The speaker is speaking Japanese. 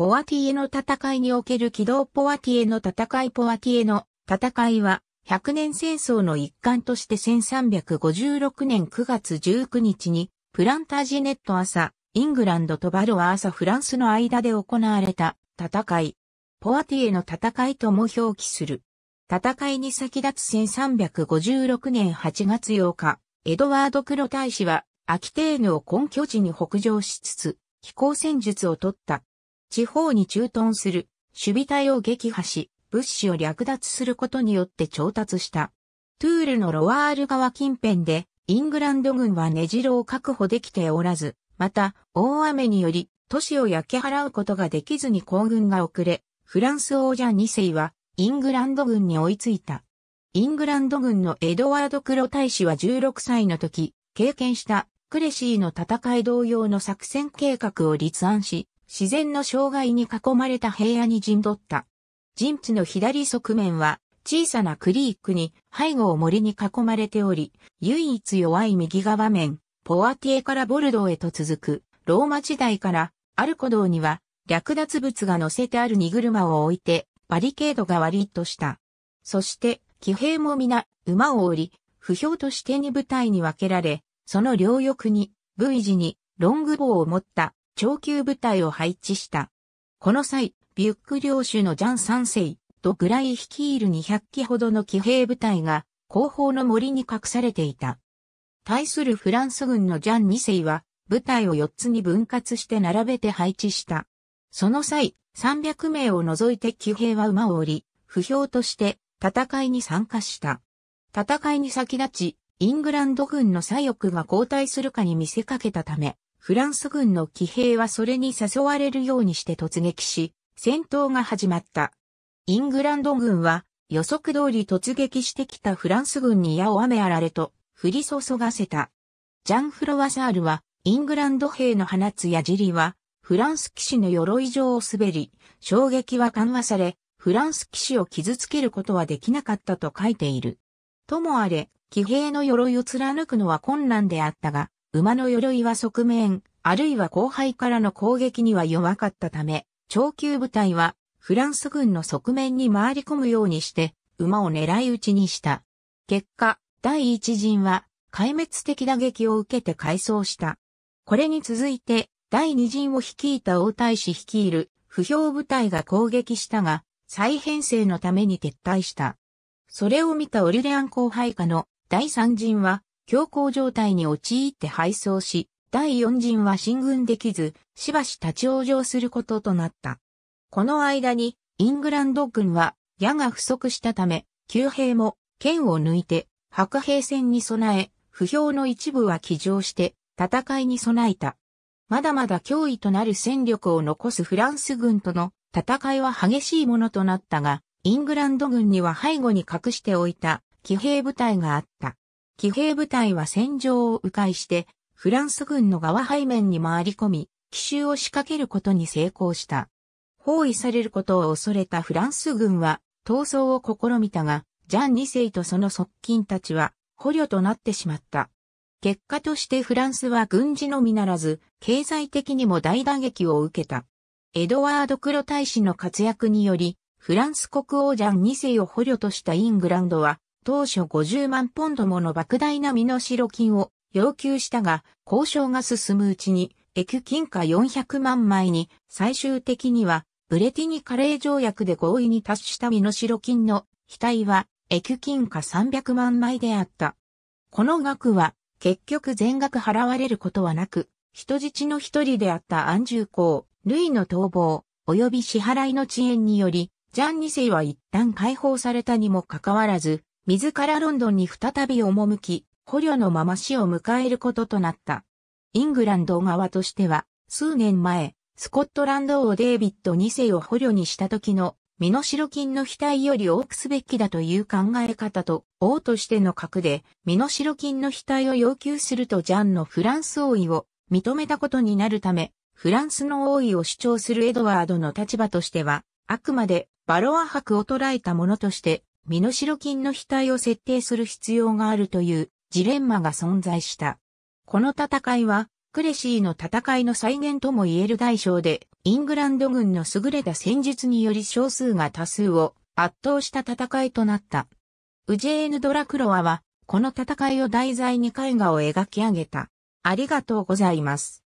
ポワティエの戦いにおける軌道ポワティエの戦いポワティエの戦いは、100年戦争の一環として1356年9月19日に、プランタージネット朝、イングランドとバロア朝フランスの間で行われた戦い。ポワティエの戦いとも表記する。戦いに先立つ1356年8月8日、エドワード・クロ大使は、アキテーヌを根拠地に北上しつつ、飛行戦術を取った地方に駐屯する守備隊を撃破し、物資を略奪することによって調達した。トゥールのロワール川近辺で、イングランド軍は根城を確保できておらず、また、大雨により、都市を焼き払うことができずに行軍が遅れ、フランス王者2世は、イングランド軍に追いついた。イングランド軍のエドワード・クロ大使は16歳の時、経験したクレシーの戦い同様の作戦計画を立案し、自然の障害に囲まれた平野に陣取った。陣地の左側面は小さなクリークに背後を森に囲まれており、唯一弱い右側面、ポアティエからボルドーへと続く、ローマ時代からアルコドーには略奪物が乗せてある荷車を置いて、バリケードが割りとした。そして、騎兵も皆、馬を折り、不評として2部隊に分けられ、その両翼に、V 字に、ロング棒を持った、長級部隊を配置した。この際、ビュック領主のジャン三世とグライ率いる200機ほどの騎兵部隊が後方の森に隠されていた。対するフランス軍のジャン2世は部隊を4つに分割して並べて配置した。その際、300名を除いて騎兵は馬を降り、不評として戦いに参加した。戦いに先立ち、イングランド軍の左翼が交代するかに見せかけたため、フランス軍の騎兵はそれに誘われるようにして突撃し、戦闘が始まった。イングランド軍は予測通り突撃してきたフランス軍に矢を雨あられと降り注がせた。ジャンフロワサールはイングランド兵の放つ矢尻はフランス騎士の鎧状を滑り、衝撃は緩和され、フランス騎士を傷つけることはできなかったと書いている。ともあれ、騎兵の鎧を貫くのは困難であったが、馬の鎧は側面、あるいは後輩からの攻撃には弱かったため、長級部隊はフランス軍の側面に回り込むようにして、馬を狙い撃ちにした。結果、第一陣は壊滅的打撃を受けて改装した。これに続いて、第二陣を率いた王太子率いる不評部隊が攻撃したが、再編成のために撤退した。それを見たオリレアン後輩下の第三陣は強行状態に陥って敗走し、第4陣は進軍できず、しばし立ち往生することとなった。この間に、イングランド軍は、矢が不足したため、旧兵も、剣を抜いて、白兵戦に備え、不評の一部は騎乗して、戦いに備えた。まだまだ脅威となる戦力を残すフランス軍との戦いは激しいものとなったが、イングランド軍には背後に隠しておいた騎兵部隊があった。騎兵部隊は戦場を迂回して、フランス軍の側背面に回り込み、奇襲を仕掛けることに成功した。包囲されることを恐れたフランス軍は、逃走を試みたが、ジャン2世とその側近たちは、捕虜となってしまった。結果としてフランスは軍事のみならず、経済的にも大打撃を受けた。エドワード・クロ大使の活躍により、フランス国王ジャン2世を捕虜としたイングランドは、当初50万ポンドもの莫大な身代金を要求したが、交渉が進むうちに、エュ金貨400万枚に、最終的には、ブレティニカレー条約で合意に達した身代金の、額は、エュ金貨300万枚であった。この額は、結局全額払われることはなく、人質の一人であった安住公、ルイの逃亡、及び支払いの遅延により、ジャン二世は一旦解放されたにもかかわらず、自らロンドンに再び赴き、捕虜のまま死を迎えることとなった。イングランド側としては、数年前、スコットランド王デイビッド2世を捕虜にした時の身代金の額より多くすべきだという考え方と、王としての核で、身代金の額を要求するとジャンのフランス王位を認めたことになるため、フランスの王位を主張するエドワードの立場としては、あくまでバロア博を捉えたものとして、身代金の額を設定する必要があるというジレンマが存在した。この戦いは、クレシーの戦いの再現とも言える代償で、イングランド軍の優れた戦術により少数が多数を圧倒した戦いとなった。ウジェーヌ・ドラクロワは、この戦いを題材に絵画を描き上げた。ありがとうございます。